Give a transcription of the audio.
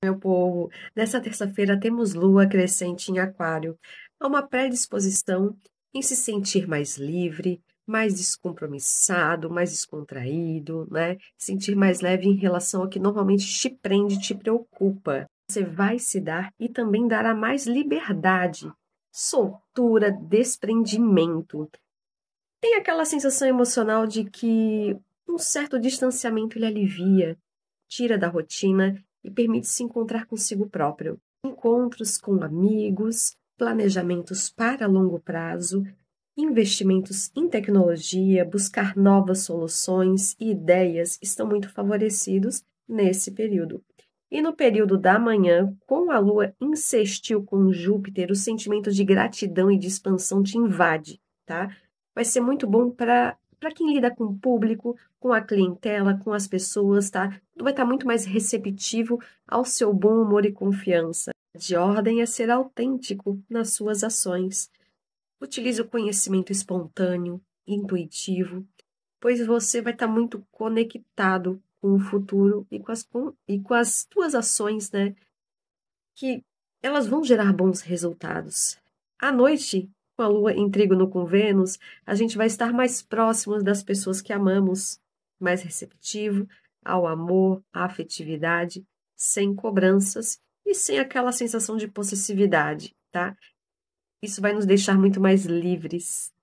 Meu povo, nesta terça-feira temos Lua crescente em Aquário. Há uma predisposição em se sentir mais livre, mais descompromissado, mais descontraído, né? Sentir mais leve em relação ao que normalmente te prende, te preocupa. Você vai se dar e também dará mais liberdade, soltura, desprendimento. Tem aquela sensação emocional de que um certo distanciamento lhe alivia, tira da rotina e permite se encontrar consigo próprio. Encontros com amigos, planejamentos para longo prazo, investimentos em tecnologia, buscar novas soluções e ideias estão muito favorecidos nesse período. E no período da manhã, com a lua insistiu com Júpiter, o sentimento de gratidão e de expansão te invade, tá? Vai ser muito bom para para quem lida com o público, com a clientela, com as pessoas, tá? vai estar tá muito mais receptivo ao seu bom humor e confiança. De ordem é ser autêntico nas suas ações. Utilize o conhecimento espontâneo, intuitivo, pois você vai estar tá muito conectado com o futuro e com as, com, e com as tuas ações, né? Que elas vão gerar bons resultados. À noite, com a Lua em trígono com Vênus, a gente vai estar mais próximos das pessoas que amamos, mais receptivo ao amor, à afetividade, sem cobranças e sem aquela sensação de possessividade, tá? Isso vai nos deixar muito mais livres,